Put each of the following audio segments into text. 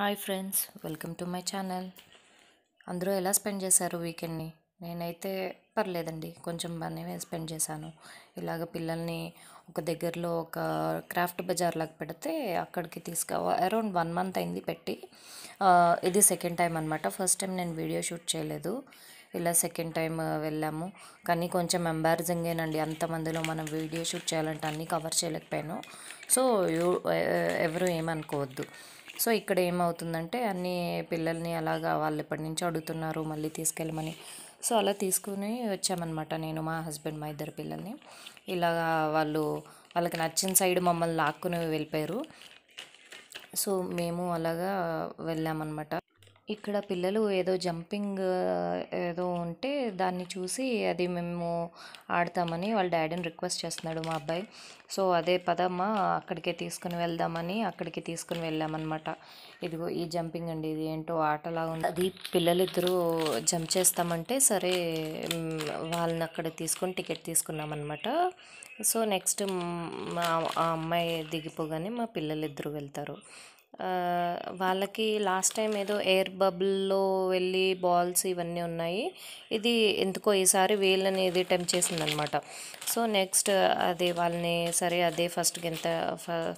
hi friends welcome to my channel అందరూ ఎలా spend చేశారు వీకెండ్ని నేనైతే పర్లేదండి కొంచెం బాగానే స్పెండ్ చేశాను ఇలాగ పిల్లల్ని ఒక దగ్గరలో ఒక క్రాఫ్ట్ బజార్ లాగా పెడితే అక్కడికి తీసుకో అరౌండ్ వన్ మంత్ అయింది పెట్టి ఇది సెకండ్ టైం అనమాట ఫస్ట్ టైం నేను వీడియో షూట్ చేయలేదు ఇలా సెకండ్ టైం వెళ్ళాము కానీ కొంచెం ఎంబారసింగేనండి అంతమందిలో మనం వీడియో షూట్ చేయాలంటే అన్నీ కవర్ చేయలేకపోయాను సో ఎవరు ఏమనుకోవద్దు సో ఇక్కడ ఏమవుతుందంటే అన్ని పిల్లల్ని అలాగా వాళ్ళు ఎప్పటి నుంచో అడుగుతున్నారు మళ్ళీ తీసుకెళ్ళమని సో అలా తీసుకుని వచ్చామన్నమాట నేను మా హస్బెండ్ మా ఇద్దరు పిల్లల్ని ఇలాగా వాళ్ళు వాళ్ళకి నచ్చిన సైడ్ మమ్మల్ని లాక్కుని వెళ్ళిపోయారు సో మేము అలాగా వెళ్ళామన్నమాట ఇక్కడ పిల్లలు ఏదో జంపింగ్ ఏదో ఉంటే దాన్ని చూసి అది మేము ఆడతామని వాళ్ళ డాడీని రిక్వెస్ట్ చేస్తున్నాడు మా అబ్బాయి సో అదే పదమ్మా అక్కడికే తీసుకుని వెళ్దామని అక్కడికి తీసుకుని వెళ్ళామన్నమాట ఇదిగో ఈ జంపింగ్ అండి ఇది ఏంటో ఆటలా ఉంది అది పిల్లలిద్దరూ జంప్ చేస్తామంటే సరే వాళ్ళని అక్కడ తీసుకుని టికెట్ తీసుకున్నామన్నమాట సో నెక్స్ట్ మా అమ్మాయి దిగిపోగానే మా పిల్లలిద్దరూ వెళ్తారు వాళ్ళకి లాస్ట్ టైం ఏదో ఎయిర్ బబుల్లో వెళ్ళి బాల్స్ ఇవన్నీ ఉన్నాయి ఇది ఎందుకో ఈసారి వీళ్ళని ఇది టెంప్ చేసిందనమాట సో నెక్స్ట్ అదే వాళ్ళని సరే అదే ఫస్ట్ గింత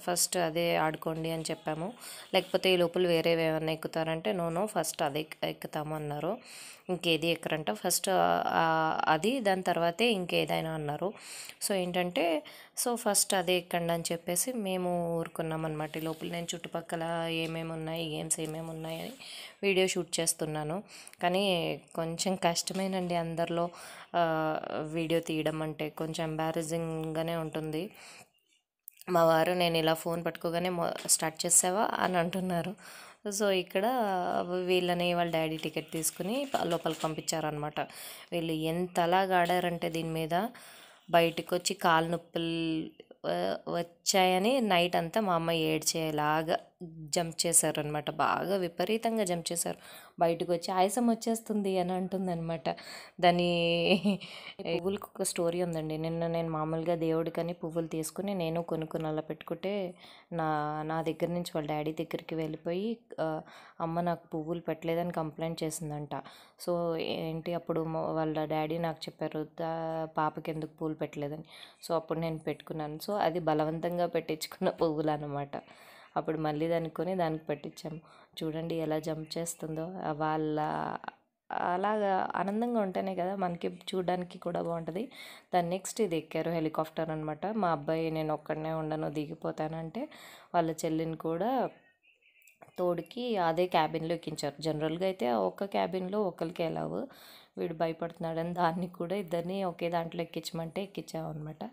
ఫస్ట్ అదే ఆడుకోండి అని చెప్పాము లేకపోతే ఈ లోపల వేరేవి ఏమైనా ఎక్కుతారంటే నోనో ఫస్ట్ అదే ఎక్కుతాము అన్నారు ఇంకేది ఎక్కరంట ఫస్ట్ అది దాని తర్వాతే ఇంకేదైనా అన్నారు సో ఏంటంటే సో ఫస్ట్ అదే ఎక్కండి అని చెప్పేసి మేము ఊరుకున్నాం అనమాట లోపల నేను చుట్టుపక్కల ఏమేమి ఉన్నాయి గేమ్స్ ఏమేమి ఉన్నాయి అని వీడియో షూట్ చేస్తున్నాను కానీ కొంచెం కష్టమేనండి అందరిలో వీడియో తీయడం అంటే కొంచెం ఎంబారజింగ్గానే ఉంటుంది మా వారు నేను ఇలా ఫోన్ పట్టుకోగానే స్టార్ట్ చేసావా అని అంటున్నారు సో ఇక్కడ వీళ్ళని వాళ్ళ డాడీ టికెట్ తీసుకుని లోపలికి పంపించారనమాట వీళ్ళు ఎంతలాగా ఆడారంటే దీని మీద బయటకు వచ్చి కాలు నొప్పులు వచ్చాయని నైట్ అంతా మా అమ్మ ఏడ్చేలాగా జంప్ అనమాట బాగా విపరీతంగా జంప్ చేశారు బయటకు వచ్చి ఆయాసం వచ్చేస్తుంది అని అనమాట దాని పువ్వులకు ఒక స్టోరీ ఉందండి నిన్న నేను మామూలుగా దేవుడికని పువ్వులు తీసుకుని నేను కొనుక్కుని అలా పెట్టుకుంటే నా నా దగ్గర నుంచి వాళ్ళ డాడీ దగ్గరికి వెళ్ళిపోయి అమ్మ నాకు పువ్వులు పెట్టలేదని కంప్లైంట్ చేసిందంట సో ఏంటి అప్పుడు వాళ్ళ డాడీ నాకు చెప్పారు పాపకి ఎందుకు పూలు పెట్టలేదని సో అప్పుడు నేను పెట్టుకున్నాను సో అది బలవంతంగా పెట్టించుకున్న పువ్వులు అనమాట అప్పుడు మళ్ళీ దాన్ని కొని దానికి పట్టించాము చూడండి ఎలా జంప్ చేస్తుందో వాళ్ళ అలాగా ఆనందంగా ఉంటేనే కదా మనకి చూడడానికి కూడా బాగుంటుంది దాని నెక్స్ట్ ఇది ఎక్కారు హెలికాప్టర్ అనమాట మా అబ్బాయి నేను ఒక్కడనే ఉండను దిగిపోతానంటే వాళ్ళ చెల్లిని కూడా తోడికి అదే క్యాబిన్లో ఎక్కించారు జనరల్గా అయితే ఒక్క క్యాబిన్లో ఒకరికి ఎలావు వీడు భయపడుతున్నాడని దాన్ని కూడా ఇద్దరిని ఒకే దాంట్లో ఎక్కించమంటే ఎక్కించామన్నమాట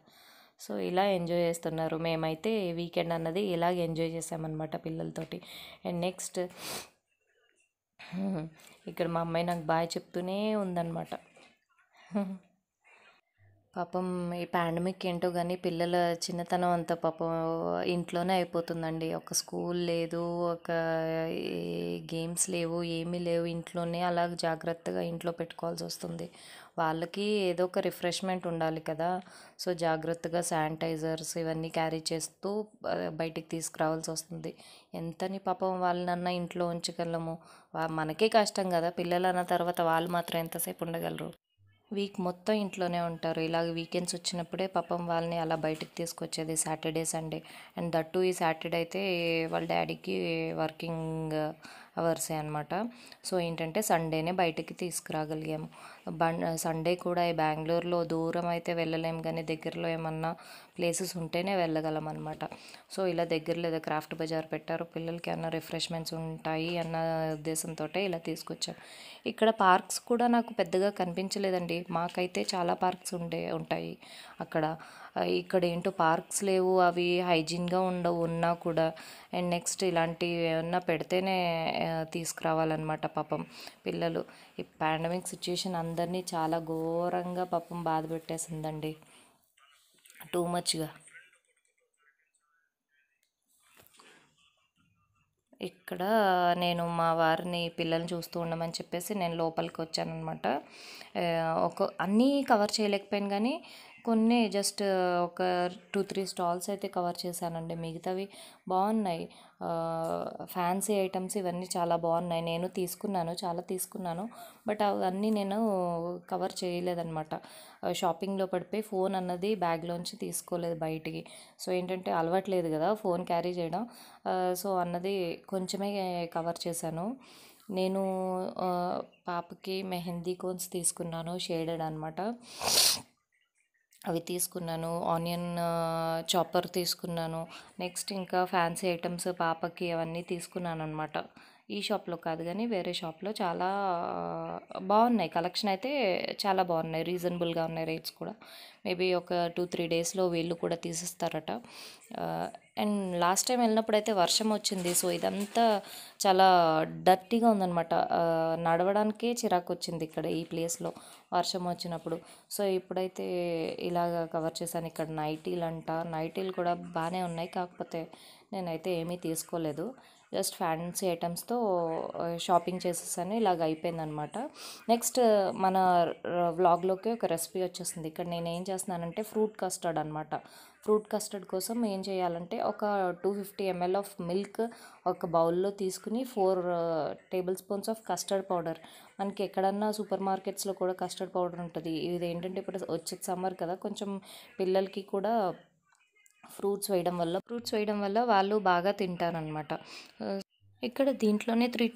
సో ఇలా ఎంజాయ్ చేస్తున్నారు మేమైతే వీకెండ్ అన్నది ఇలాగ ఎంజాయ్ చేసామన్నమాట పిల్లలతోటి అండ్ నెక్స్ట్ ఇక్కడ మా అమ్మాయి నాకు బాగా చెప్తూనే ఉందన్నమాట పాపం ఈ పాండమిక్ ఏంటో కానీ పిల్లల చిన్నతనం అంతా పాపం ఇంట్లోనే అయిపోతుందండి ఒక స్కూల్ లేదు ఒక గేమ్స్ లేవు ఏమీ లేవు ఇంట్లోనే అలా జాగ్రత్తగా ఇంట్లో పెట్టుకోవాల్సి వస్తుంది వాళ్ళకి ఏదో ఒక రిఫ్రెష్మెంట్ ఉండాలి కదా సో జాగ్రత్తగా శానిటైజర్స్ ఇవన్నీ క్యారీ చేస్తూ బయటికి తీసుకురావాల్సి వస్తుంది ఎంతని పాపం వాళ్ళనన్నా ఇంట్లో ఉంచగలము మనకే కష్టం కదా పిల్లలు అన్న తర్వాత వాళ్ళు మాత్రం ఎంతసేపు ఉండగలరు వీక్ మొత్తం ఇంట్లోనే ఉంటారు ఇలాగ వీకెండ్స్ వచ్చినప్పుడే పాపం వాళ్ళని అలా బయటకు తీసుకొచ్చేది సాటర్డే సండే అండ్ దట్ ఈ సాటర్డే అయితే వాళ్ళ డాడీకి వర్కింగ్ అవర్సే అనమాట సో ఏంటంటే సండేనే బయటికి తీసుకురాగలిగాము సండే కూడా ఈ బెంగళూరులో దూరం అయితే వెళ్ళలేము కానీ దగ్గరలో ఏమన్నా ప్లేసెస్ ఉంటేనే వెళ్ళగలం అనమాట సో ఇలా దగ్గరలో ఏదో క్రాఫ్ట్ బజార్ పెట్టారు పిల్లలకి అన్న రిఫ్రెష్మెంట్స్ ఉంటాయి అన్న ఉద్దేశంతో ఇలా తీసుకొచ్చాం ఇక్కడ పార్క్స్ కూడా నాకు పెద్దగా కనిపించలేదండి మాకైతే చాలా పార్క్స్ ఉండే ఉంటాయి అక్కడ ఇక్కడ ఏంటో పార్క్స్ లేవు అవి హైజీన్గా ఉండవు ఉన్నా కూడా అండ్ నెక్స్ట్ ఇలాంటివి ఏమన్నా పెడితేనే తీసుకురావాలన్నమాట పాపం పిల్లలు ఈ పాండమిక్ సిచ్యుయేషన్ అందరినీ చాలా ఘోరంగా పాపం బాధ పెట్టేసిందండి టూ మచ్గా ఇక్కడ నేను మా వారిని పిల్లల్ని చూస్తూ ఉండమని చెప్పేసి నేను లోపలికి వచ్చానమాట ఒక అన్నీ కవర్ చేయలేకపోయాను కానీ కొన్ని జస్ట్ ఒక టూ త్రీ స్టాల్స్ అయితే కవర్ చేశానండి మిగతావి బాగున్నాయి ఫ్యాన్సీ ఐటమ్స్ ఇవన్నీ చాలా బాగున్నాయి నేను తీసుకున్నాను చాలా తీసుకున్నాను బట్ అవన్నీ నేను కవర్ చేయలేదన్నమాట షాపింగ్లో పడిపోయి ఫోన్ అన్నది బ్యాగ్లోంచి తీసుకోలేదు బయటికి సో ఏంటంటే అలవాట్లేదు కదా ఫోన్ క్యారీ చేయడం సో అన్నది కొంచెమే కవర్ చేశాను నేను పాపకి మెహందీ కోన్స్ తీసుకున్నాను షేడెడ్ అనమాట అవి తీసుకున్నాను ఆనియన్ చాపర్ తీసుకున్నాను నెక్స్ట్ ఇంకా ఫ్యాన్సీ ఐటమ్స్ పాపకి అవన్నీ తీసుకున్నాను అనమాట ఈ షాప్లో కాదు కానీ వేరే షాప్లో చాలా బాగున్నాయి కలెక్షన్ అయితే చాలా బాగున్నాయి రీజనబుల్గా ఉన్నాయి రేట్స్ కూడా మేబీ ఒక టూ త్రీ డేస్లో వీళ్ళు కూడా తీసిస్తారట అండ్ లాస్ట్ టైం వెళ్ళినప్పుడు అయితే వర్షం వచ్చింది సో ఇదంతా చాలా డర్టీగా ఉందనమాట నడవడానికే చిరాకు వచ్చింది ఇక్కడ ఈ ప్లేస్లో వర్షం వచ్చినప్పుడు సో ఇప్పుడైతే ఇలాగ కవర్ చేశాను ఇక్కడ నైటీలు అంట నైటీలు కూడా బాగానే ఉన్నాయి కాకపోతే నేనైతే ఏమీ తీసుకోలేదు జస్ట్ ఫ్యాన్సీ ఐటమ్స్తో షాపింగ్ చేసేసాను ఇలాగ అయిపోయిందనమాట నెక్స్ట్ మన వ్లాగ్లోకి ఒక రెసిపీ వచ్చేసింది ఇక్కడ నేను ఏం చేస్తున్నానంటే ఫ్రూట్ కస్టర్డ్ అనమాట ఫ్రూట్ కస్టర్డ్ కోసం ఏం చేయాలంటే ఒక two fifty ML of milk ఒక బౌల్లో తీసుకుని four tablespoons of custard powder మనకి ఎక్కడన్నా సూపర్ మార్కెట్స్లో కూడా కస్టర్డ్ పౌడర్ ఉంటుంది ఇది ఏంటంటే ఇప్పుడు వచ్చే సమ్మర్ కదా కొంచెం పిల్లలకి కూడా ఫ్రూట్స్ వేయడం వల్ల ఫ్రూట్స్ వేయడం వల్ల వాళ్ళు బాగా తింటారనమాట ఇక్కడ దీంట్లోనే three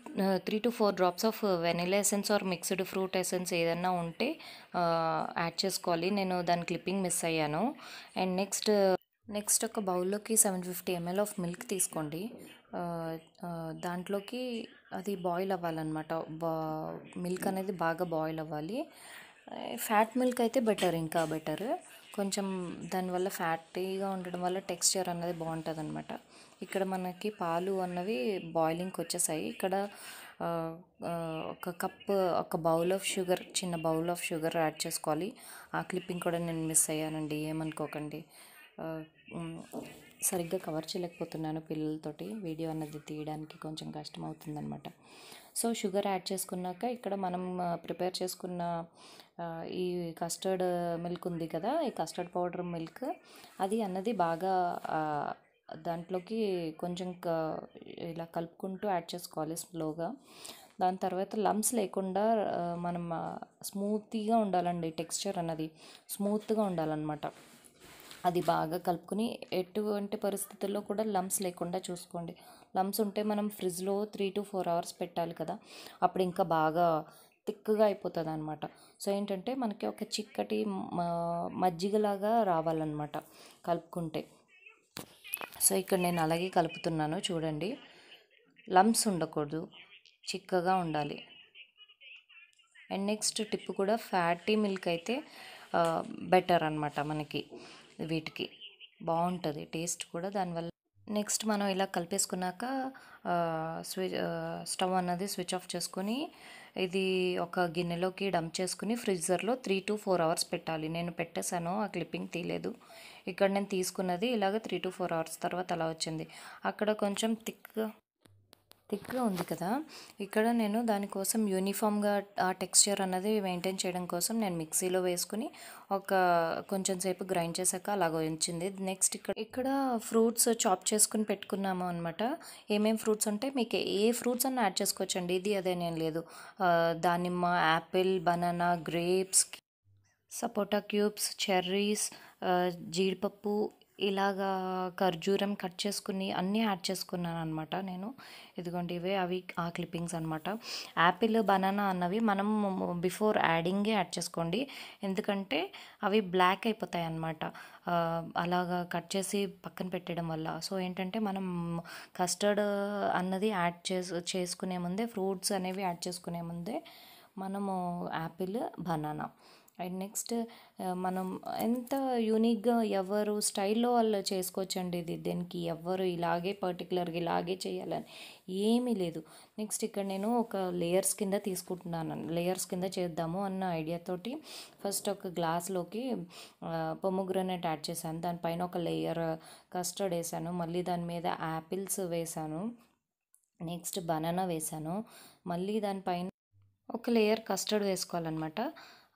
three to four drops of vanilla essence or mixed fruit essence ఏదన్నా ఉంటే యాడ్ చేసుకోవాలి నేను దాని క్లిప్పింగ్ మిస్ అయ్యాను అండ్ నెక్స్ట్ నెక్స్ట్ ఒక బౌల్లోకి seven fifty ML of milk తీసుకోండి దాంట్లోకి అది బాయిల్ అవ్వాలన్నమాట బా మిల్క్ అనేది బాగా బాయిల్ అవ్వాలి ఫ్యాట్ మిల్క్ అయితే బెటర్ ఇంకా బెటర్ కొంచెం దానివల్ల ఫ్యాటీగా ఉండడం వల్ల టెక్స్చర్ అన్నది బాగుంటుంది అనమాట ఇక్కడ మనకి పాలు అన్నవి బాయిలింగ్కి వచ్చేసాయి ఇక్కడ ఒక కప్ ఒక బౌల్ ఆఫ్ షుగర్ చిన్న బౌల్ ఆఫ్ షుగర్ యాడ్ చేసుకోవాలి ఆ క్లిప్పింగ్ కూడా నేను మిస్ అయ్యానండి ఏమనుకోకండి సరిగ్గా కవర్ చేయలేకపోతున్నాను పిల్లలతోటి వీడియో అన్నది తీయడానికి కొంచెం కష్టం సో షుగర్ యాడ్ చేసుకున్నాక ఇక్కడ మనం ప్రిపేర్ చేసుకున్న ఈ కస్టర్డ్ మిల్క్ ఉంది కదా ఈ కస్టర్డ్ పౌడర్ మిల్క్ అది అన్నది బాగా దాంట్లోకి కొంచెం ఇలా కలుపుకుంటూ యాడ్ చేసుకోవాలి స్లోగా దాని తర్వాత లమ్స్ లేకుండా మనం స్మూత్గా ఉండాలండి టెక్స్చర్ అన్నది స్మూత్గా ఉండాలన్నమాట అది బాగా కలుపుకొని ఎటువంటి పరిస్థితుల్లో కూడా లమ్స్ లేకుండా చూసుకోండి లమ్స్ ఉంటే మనం ఫ్రిడ్జ్లో త్రీ టు ఫోర్ అవర్స్ పెట్టాలి కదా అప్పుడు ఇంకా బాగా థిక్గా అయిపోతుంది అనమాట సో ఏంటంటే మనకి ఒక చిక్కటి మజ్జిగలాగా రావాలన్నమాట కలుపుకుంటే సో ఇక్కడ నేను అలాగే కలుపుతున్నాను చూడండి లంప్స్ ఉండకూడదు చిక్కగా ఉండాలి అండ్ నెక్స్ట్ టిప్ కూడా ఫ్యాటీ మిల్క్ అయితే బెటర్ అనమాట మనకి వీటికి బాగుంటుంది టేస్ట్ కూడా దానివల్ల నెక్స్ట్ మనం ఇలా కలిపేసుకున్నాక స్వి స్టవ్ అన్నది స్విచ్ ఆఫ్ చేసుకుని ఇది ఒక గిన్నెలోకి డంప్ చేసుకుని ఫ్రిడ్జర్లో త్రీ టు ఫోర్ అవర్స్ పెట్టాలి నేను పెట్టేశాను ఆ క్లిప్పింగ్ తీయలేదు ఇక్కడ నేను తీసుకున్నది ఇలాగ త్రీ టు ఫోర్ అవర్స్ తర్వాత అలా వచ్చింది అక్కడ కొంచెం థిక్గా థిక్గా ఉంది కదా ఇక్కడ నేను దానికోసం యూనిఫామ్గా ఆ టెక్స్చర్ అన్నది మెయింటైన్ చేయడం కోసం నేను మిక్సీలో వేసుకుని ఒక కొంచెం సేపు గ్రైండ్ చేశాక అలాగ ఉంచింది నెక్స్ట్ ఇక్కడ ఇక్కడ ఫ్రూట్స్ చాప్ చేసుకుని పెట్టుకున్నాము అనమాట ఏమేమి ఫ్రూట్స్ ఉంటే మీకు ఏ ఫ్రూట్స్ అన్న యాడ్ చేసుకోవచ్చండి ఇది అదేనేం లేదు దానిమ్మ యాపిల్ బనానా గ్రేప్స్ సపోటా క్యూబ్స్ చెర్రీస్ జీడిపప్పు ఇలాగా ఖర్జూరం కట్ చేసుకుని అన్నీ యాడ్ చేసుకున్నాను అనమాట నేను ఇదిగోండి ఇవే అవి ఆ క్లిప్పింగ్స్ అనమాట యాపిల్ బనానా అన్నవి మనం బిఫోర్ యాడింగే యాడ్ చేసుకోండి ఎందుకంటే అవి బ్లాక్ అయిపోతాయి అనమాట అలాగా కట్ చేసి పక్కన పెట్టడం వల్ల సో ఏంటంటే మనం కస్టర్డ్ అన్నది యాడ్ చేసు చేసుకునే ముందే ఫ్రూట్స్ అనేవి యాడ్ చేసుకునే ముందే మనము యాపిల్ బనానా అండ్ నెక్స్ట్ మనం ఎంత యూనిక్గా ఎవరు స్టైల్లో వాళ్ళు చేసుకోవచ్చండి ఇది దీనికి ఎవరు ఇలాగే పర్టికులర్గా ఇలాగే చేయాలని ఏమీ లేదు నెక్స్ట్ ఇక్కడ నేను ఒక లేయర్స్ కింద తీసుకుంటున్నాను లేయర్స్ కింద చేద్దాము అన్న ఐడియాతోటి ఫస్ట్ ఒక గ్లాస్లోకి పొమోగ్రనేట్ యాడ్ చేశాను దానిపైన ఒక లేయర్ కస్టర్డ్ వేసాను మళ్ళీ దాని మీద యాపిల్స్ వేసాను నెక్స్ట్ బనానా వేసాను మళ్ళీ దానిపైన ఒక లేయర్ కస్టర్డ్ వేసుకోవాలన్నమాట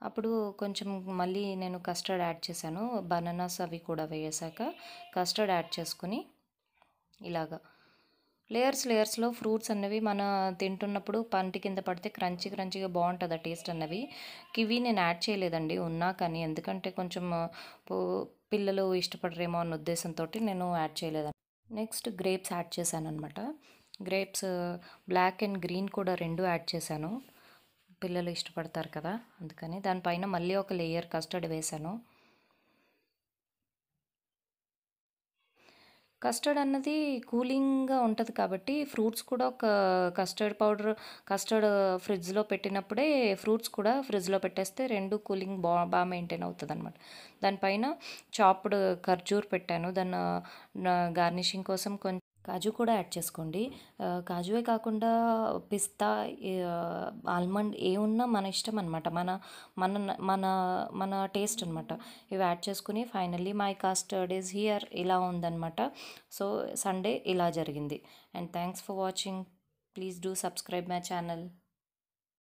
అప్పుడు కొంచెం మళ్ళీ నేను కస్టర్డ్ యాడ్ చేశాను బనానాస్ అవి కూడా వేసాక కస్టర్డ్ యాడ్ చేసుకుని ఇలాగా లేయర్స్ లేయర్స్లో ఫ్రూట్స్ అన్నవి మన తింటున్నప్పుడు పంటి కింద పడితే క్రంచీ క్రంచీగా బాగుంటుంది ఆ టేస్ట్ అన్నవి కివి నేను యాడ్ చేయలేదండి ఉన్నా కానీ ఎందుకంటే కొంచెం పిల్లలు ఇష్టపడరేమో అన్న ఉద్దేశంతో నేను యాడ్ చేయలేదండి నెక్స్ట్ గ్రేప్స్ యాడ్ చేశాను అనమాట గ్రేప్స్ బ్లాక్ అండ్ గ్రీన్ కూడా రెండు యాడ్ చేశాను పిల్లలు ఇష్టపడతారు కదా అందుకని దానిపైన మళ్ళీ ఒక లేయర్ కస్టర్డ్ వేశాను కస్టర్డ్ అన్నది కూలింగ్గా ఉంటుంది కాబట్టి ఫ్రూట్స్ కూడా ఒక కస్టర్డ్ పౌడర్ కస్టర్డ్ ఫ్రిడ్జ్లో పెట్టినప్పుడే ఫ్రూట్స్ కూడా ఫ్రిడ్జ్లో పెట్టేస్తే రెండు కూలింగ్ బా బాగా మెయింటైన్ అవుతుంది అనమాట దానిపైన చాప్డ్ ఖర్జూర్ పెట్టాను దాని గార్నిషింగ్ కోసం కొంచెం కాజు కూడా యాడ్ చేసుకోండి కాజువే కాకుండా పిస్తా ఆల్మండ్ ఏ ఉన్నా మన ఇష్టం అనమాట మన మన మన మన టేస్ట్ అనమాట ఇవి యాడ్ చేసుకుని finally my custard is here ఇలా ఉందన్నమాట సో సండే ఇలా జరిగింది and thanks for watching please do subscribe my channel